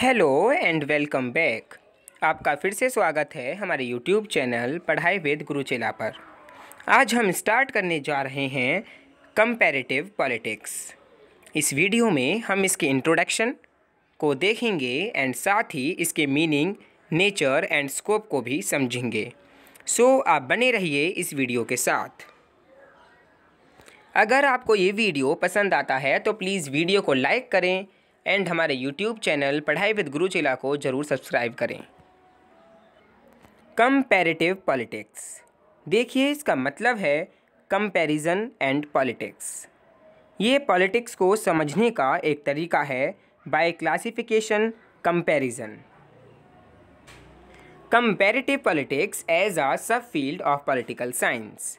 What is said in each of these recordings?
Hello and welcome back आपका फिर से स्वागत है हमारे यूट्यूब चैनल पढ़ाई वेद गुरुचेला पर आज हम स्टार्ट करने जा रहे हैं कंपैरेटिव पॉलिटिक्स इस वीडियो में हम इसके इंट्रोडक्शन को देखेंगे एंड साथ ही इसके मीनिंग नेचर एंड स्कोप को भी समझेंगे सो so, आप बने रहिए इस वीडियो के साथ अगर आपको ये वीडियो पसंद आता है तो प्लीज़ वीडियो को लाइक करें एंड हमारे YouTube channel Padhai with Guru Chila को ज़रूर सब्सक्राइब करें कंपेरेटिव पॉलिटिक्स देखिए इसका मतलब है कंपेरिज़न एंड पॉलिटिक्स ये पॉलिटिक्स को समझने का एक तरीका है by classification comparison comparative politics as a sub field of political science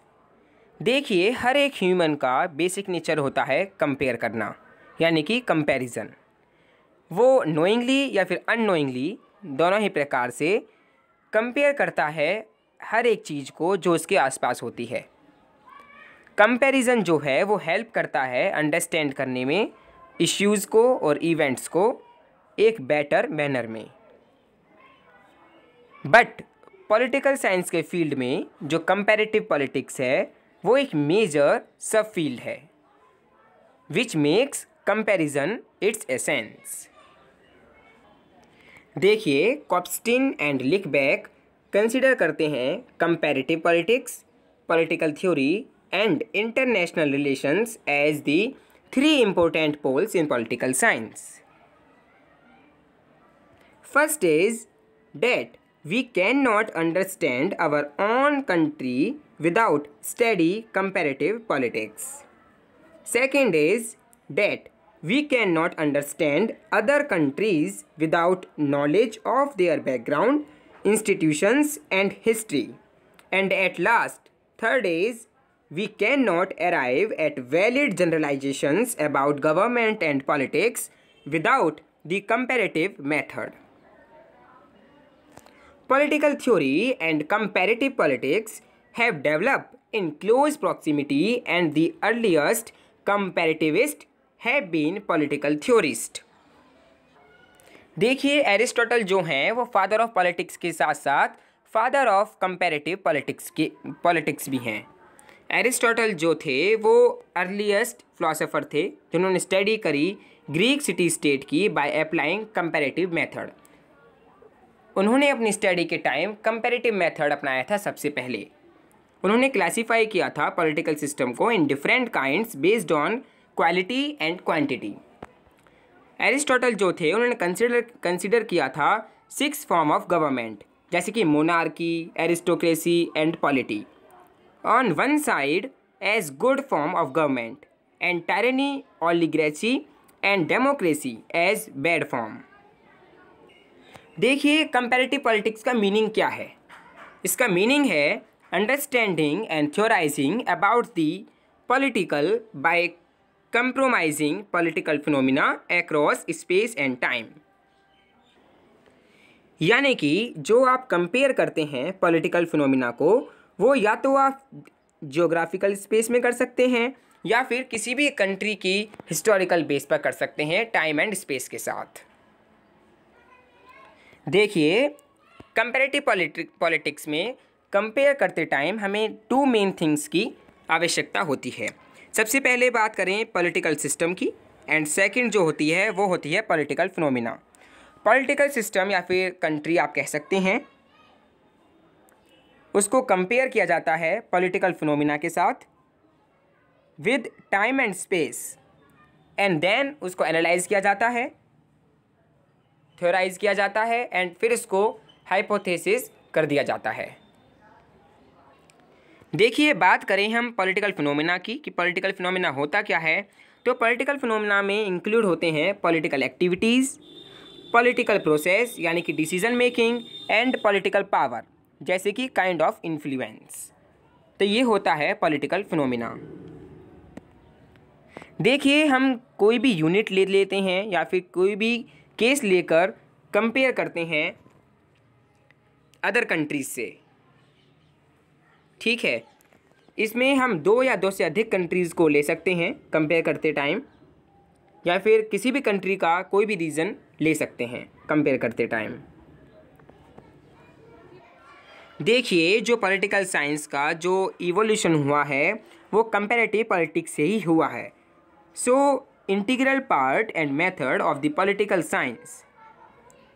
देखिए हर एक ह्यूमन का बेसिक नेचर होता है कंपेयर करना यानी कि कंपैरिजन वो नोइंगली या फिर अननोइंगली दोनों ही प्रकार से कंपेयर करता है हर एक चीज़ को जो उसके आसपास होती है कंपैरिजन जो है वो हेल्प करता है अंडरस्टैंड करने में इश्यूज़ को और इवेंट्स को एक बेटर मैनर में बट पॉलिटिकल साइंस के फील्ड में जो कंपैरेटिव पॉलिटिक्स है वो एक मेजर सब फील्ड है which makes comparison its essence देखिए कॉपस्टिन एंड लिखबैक कंसिडर करते हैं comparative politics political theory and international relations as the three important poles in political science first is that we can not understand our own country without study comparative politics second is that We cannot understand other countries without knowledge of their background, institutions and history. And at last, third is, we cannot arrive at valid generalizations about government and politics without the comparative method. Political theory and comparative politics have developed in close proximity and the earliest comparativist have been political theorist देखिए Aristotle जो हैं वो father of politics के साथ साथ father of comparative politics के politics भी हैं एरिस्टोटल जो थे वो अर्लीस्ट फिलोसोफर थे जिन्होंने स्टडी करी ग्रीक सिटी स्टेट की बाय अप्लाइंग कंपेरेटिव मेथड उन्होंने अपनी स्टडी के टाइम कंपेरेटिव मेथड अपनाया था सबसे पहले उन्होंने क्लासिफाई किया था पॉलिटिकल सिस्टम को in different kinds based on quality and quantity Aristotle जो थे उन्होंने कंसिडर कंसिडर किया था सिक्स फॉर्म ऑफ गवर्नमेंट जैसे कि monarchy aristocracy and polity on one side as good form of government and tyranny oligarchy and democracy as bad form देखिए comparative politics का meaning क्या है इसका मीनिंग है understanding and theorizing about the political by compromising political phenomena across space and time यानी कि जो आप कंपेयर करते हैं पॉलिटिकल फिनोमिना को वो या तो आप जियोग्राफिकल स्पेस में कर सकते हैं या फिर किसी भी कंट्री की हिस्टोरिकल बेस पर कर सकते हैं टाइम एंड स्पेस के साथ देखिए कंपेरेटिव पॉलिटिक्स में कंपेयर करते टाइम हमें टू मेन थिंग्स की आवश्यकता होती है सबसे पहले बात करें पॉलिटिकल सिस्टम की एंड सेकंड जो होती है वो होती है पॉलिटिकल फिनोमिना पॉलिटिकल सिस्टम या फिर कंट्री आप कह सकते हैं उसको कंपेयर किया जाता है पॉलिटिकल फिनोमिना के साथ with time and space and then उसको एनालाइज किया जाता है थ्योराइज किया जाता है एंड फिर उसको हाइपोथेसिस कर दिया जाता है देखिए बात करें हम पॉलिटिकल फिनोमिना की कि पॉलिटिकल फिनोमिना होता क्या है तो पॉलिटिकल फिनोमिना में इंक्लूड होते हैं पॉलिटिकल एक्टिविटीज़ पॉलिटिकल प्रोसेस यानी कि decision making and political power जैसे कि काइंड ऑफ इन्फ्लुएंस तो ये होता है पॉलिटिकल फिनोमिना देखिए हम कोई भी यूनिट ले लेते हैं या फिर कोई भी केस लेकर कंपेयर करते हैं अदर कंट्रीज से ठीक है इसमें हम दो या दो से अधिक कंट्रीज़ को ले सकते हैं कंपेयर करते टाइम या फिर किसी भी कंट्री का कोई भी रीज़न ले सकते हैं कंपेयर करते टाइम देखिए जो पॉलिटिकल साइंस का जो इवोल्यूशन हुआ है वो कंपेरेटिव पॉलिटिक्स से ही हुआ है so integral part and method of the political science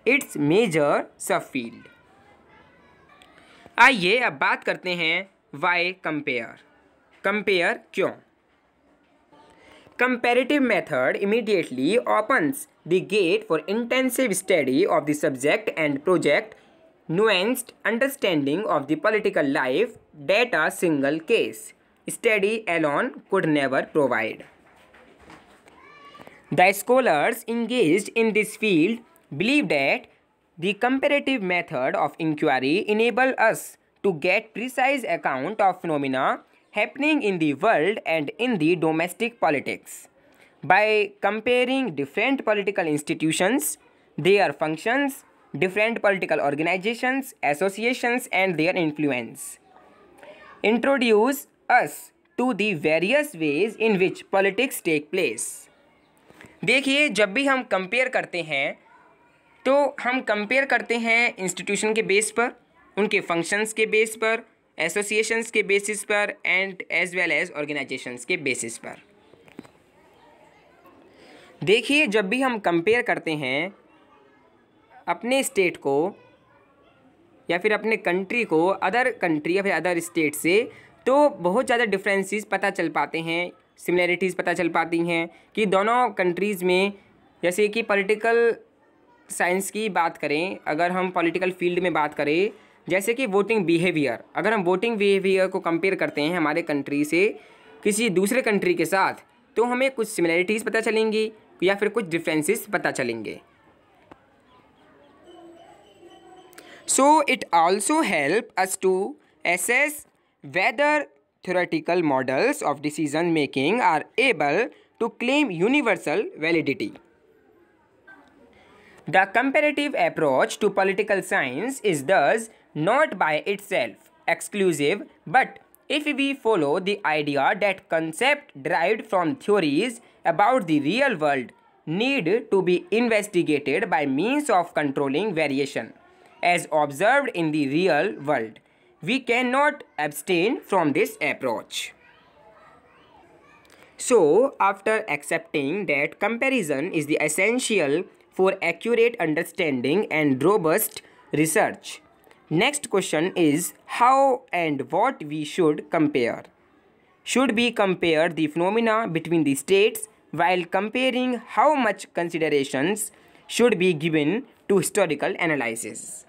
its major sub field आइए अब बात करते हैं वाई कंपेयर कंपेयर क्यों comparative method immediately opens the gate for intensive study of the subject and project nuanced understanding of the political life data single case study alone could never provide the scholars engage in this field believe that The comparative method of inquiry enable us to get precise account of phenomena happening in the world and in the domestic politics. By comparing different political institutions, their functions, different political organizations, associations and their influence. Introduce us to the various ways in which politics take place. देखिए जब भी हम compare करते हैं तो हम compare करते हैं इंस्टीट्यूशन के बेस पर उनके फंक्शंस के बेस पर एसोसिएशंस के बेसिस पर and as well as organizations के बेसिस पर देखिए जब भी हम कंपेयर करते हैं अपने स्टेट को या फिर अपने कंट्री को अदर कंट्री या फिर अदर स्टेट से तो बहुत ज़्यादा डिफरेंसेस पता चल पाते हैं सिमिलैरिटीज़ पता चल पाती हैं कि दोनों कंट्रीज़ में जैसे कि पॉलिटिकल साइंस की बात करें अगर हम पॉलिटिकल फील्ड में बात करें जैसे कि वोटिंग बिहेवियर अगर हम वोटिंग बिहेवियर को कंपेयर करते हैं हमारे कंट्री से किसी दूसरे कंट्री के साथ तो हमें कुछ सिमिलैरिटीज़ पता चलेंगी या फिर कुछ डिफ्रेंसेस पता चलेंगे so it also help us to assess whether theoretical models of decision making are able to claim universal validity The comparative approach to political science is thus not by itself exclusive, but if we follow the idea that concepts derived from theories about the real world need to be investigated by means of controlling variation, as observed in the real world, we cannot abstain from this approach. So, after accepting that comparison is the essential for accurate understanding and robust research. Next question is how and what we should compare. Should we compare the phenomena between the states while comparing how much considerations should be given to historical analysis.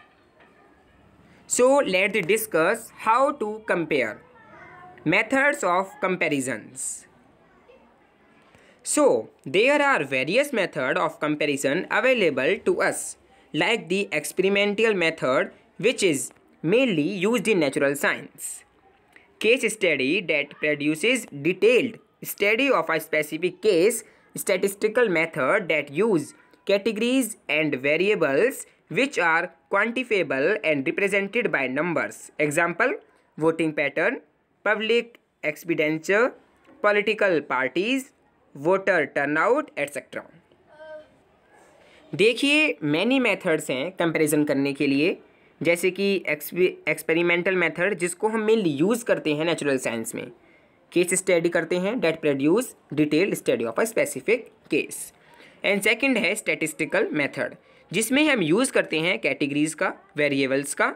So let's discuss how to compare. Methods of comparisons. So, there are various methods of comparison available to us like the experimental method which is mainly used in natural science. Case study that produces detailed study of a specific case, statistical method that use categories and variables which are quantifiable and represented by numbers. Example, voting pattern, public expenditure, political parties, voter turnout etcetera देखिए many methods हैं comparison करने के लिए जैसे कि experimental method जिसको हम mainly use करते हैं नेचुरल साइंस में केस स्टडी करते हैं that produce detail study of a specific case and second है स्टैटिस्टिकल मेथड जिसमें हम यूज़ करते हैं कैटेगरीज़ का वेरिएबल्स का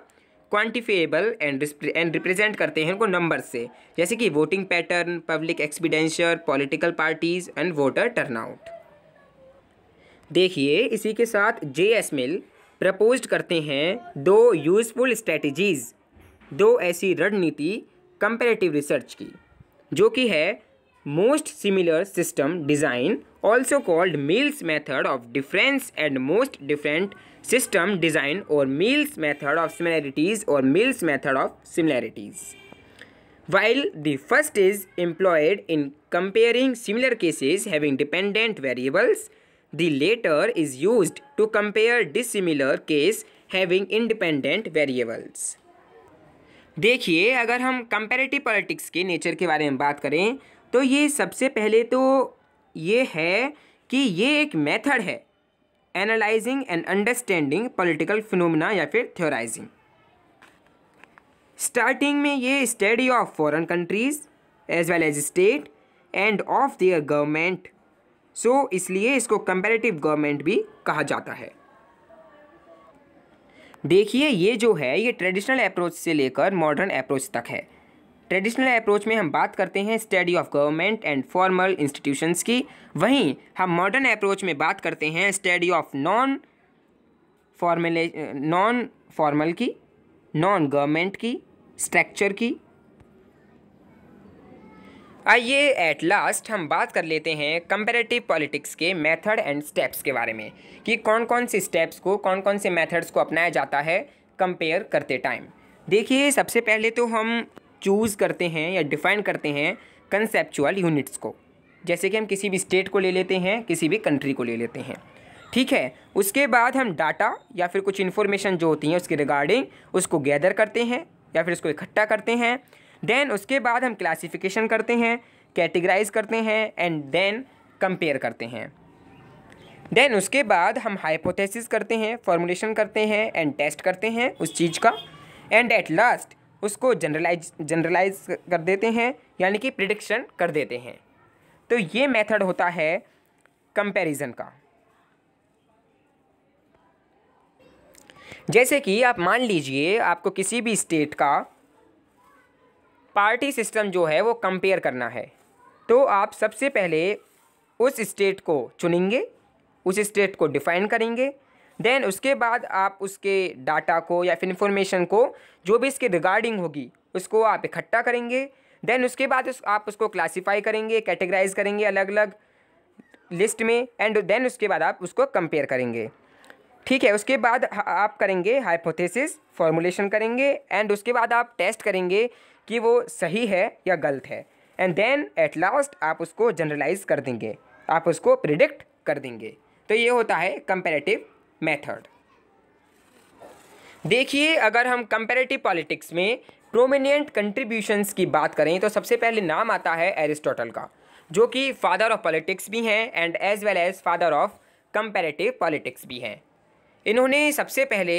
क्वान्टिफिएबल एंड एंड रिप्रेजेंट करते हैं उनको नंबर से जैसे कि voting pattern public expenditure political parties and voter turnout देखिए इसी के साथ जे एस मिल प्रपोज करते हैं दो यूज़फुल स्ट्रेटजीज़ दो ऐसी रणनीति कंपेरेटिव रिसर्च की जो कि है most similar system design also called Mills method of difference and most different system design or Mills method of similarities or Mills method of similarities. While the first is employed in comparing similar cases having dependent variables, the latter is used to compare dissimilar case having independent variables. देखिए अगर हम comparative politics के nature के बारे में बात करें तो ये सबसे पहले तो ये है कि ये एक मेथड है analysing and understanding political phenomena या फिर थ्योराइजिंग स्टार्टिंग में ये study of foreign countries as well as state and of their government so इसलिए इसको कंपेरेटिव गवर्नमेंट भी कहा जाता है देखिए ये जो है ये ट्रेडिशनल अप्रोच से लेकर मॉडर्न अप्रोच तक है ट्रेडिशनल अप्रोच में हम बात करते हैं study of government and formal institutions की वहीं हम मॉडर्न अप्रोच में बात करते हैं study of non formal non formal की नॉन गवर्नमेंट की स्ट्रक्चर की आइए एट लास्ट हम बात कर लेते हैं कंपेरेटिव पॉलिटिक्स के मेथड एंड स्टेप्स के बारे में कि कौन कौन से स्टेप्स को कौन कौन से मेथड्स को अपनाया जाता है कंपेयर करते टाइम देखिए सबसे पहले तो हम चूज़ करते हैं या डिफ़ाइन करते हैं कंसेप्चुअल यूनिट्स को जैसे कि हम किसी भी स्टेट को ले लेते हैं किसी भी कंट्री को ले लेते हैं ठीक है उसके बाद हम डाटा या फिर कुछ इन्फॉर्मेशन जो होती है उसके रिगार्डिंग उसको गैदर करते हैं या फिर उसको इकट्ठा करते हैं देन उसके बाद हम क्लासिफिकेशन करते हैं कैटेगराइज करते हैं एंड देन कंपेयर करते हैं देन उसके बाद हम हाइपोथेसिस करते हैं फॉर्मुलेशन करते हैं एंड टेस्ट करते हैं उस चीज़ का एंड एट लास्ट उसको जनरलाइज जनरलाइज कर देते हैं यानी कि प्रिडिक्शन कर देते हैं तो ये मेथड होता है कंपैरिजन का जैसे कि आप मान लीजिए आपको किसी भी स्टेट का पार्टी सिस्टम जो है वो कंपेयर करना है तो आप सबसे पहले उस स्टेट को चुनेंगे उस स्टेट को डिफाइन करेंगे देन उसके बाद आप उसके डाटा को या फिर इंफॉर्मेशन को जो भी इसके रिगार्डिंग होगी उसको आप इकट्ठा करेंगे देन उसके बाद उस, आप उसको क्लासीफाई करेंगे कैटेगराइज करेंगे अलग अलग लिस्ट में एंड देन उसके बाद आप उसको कंपेयर करेंगे ठीक है उसके बाद आप करेंगे हाइपोथेसिस फॉर्मुलेशन करेंगे एंड उसके बाद आप टेस्ट करेंगे कि वो सही है या गलत है एंड देन एट लास्ट आप उसको जनरलाइज कर देंगे आप उसको प्रिडिक्ट कर देंगे तो ये होता है कंपेरेटिव मेथड देखिए अगर हम कंपेरेटिव पॉलिटिक्स में प्रोमिनेंट कंट्रीब्यूशंस की बात करें तो सबसे पहले नाम आता है एरिस्टोटल का जो कि फादर ऑफ पॉलिटिक्स भी हैं and as well as father of comparative politics भी हैं इन्होंने सबसे पहले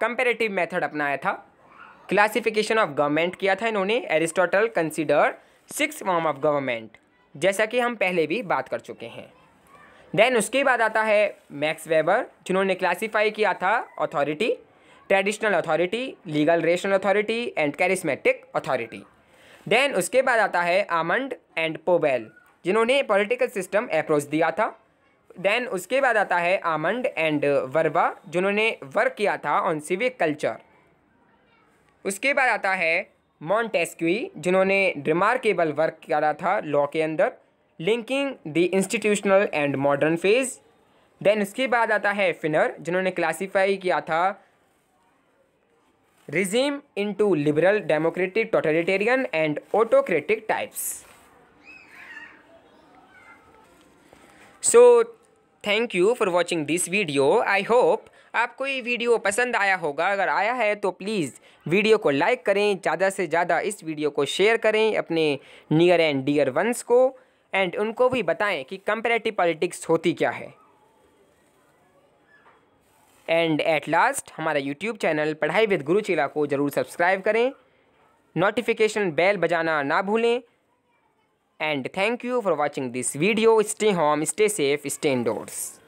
कंपेरेटिव मेथड अपनाया था क्लासिफिकेशन ऑफ गवर्नमेंट किया था इन्होंने Aristotle consider six form of government जैसा कि हम पहले भी बात कर चुके हैं देन उसके बाद आता है मैक्स वेबर जिन्होंने क्लासीफाई किया था authority traditional authority legal rational authority and charismatic authority then उसके बाद आता है आमंड एंड पोबेल जिन्होंने पॉलिटिकल सिस्टम अप्रोच दिया था देन उसके बाद आता है आमंड एंड वर्वा जिन्होंने वर्क किया था ऑन सिविक कल्चर उसके बाद आता है मॉन्टेस्क्यू जिन्होंने रिमार्केबल वर्क करा था लॉ के अंदर linking the institutional and modern phase then उसके बाद आता है फिनर जिन्होंने क्लासीफाई किया था regime into liberal democratic totalitarian and autocratic types so thank you for watching this video I hope आपको ये वीडियो पसंद आया होगा अगर आया है तो प्लीज़ वीडियो को लाइक करें ज़्यादा से ज़्यादा इस वीडियो को शेयर करें अपने नियर एंड डियर वंस को एंड उनको भी बताएं कि कंपेरेटिव पॉलिटिक्स होती क्या है एंड एट लास्ट हमारा YouTube channel Padhai with Guru Chila को ज़रूर सब्सक्राइब करें नोटिफिकेशन बेल बजाना ना भूलें and thank you for watching this video stay home stay safe stay endorse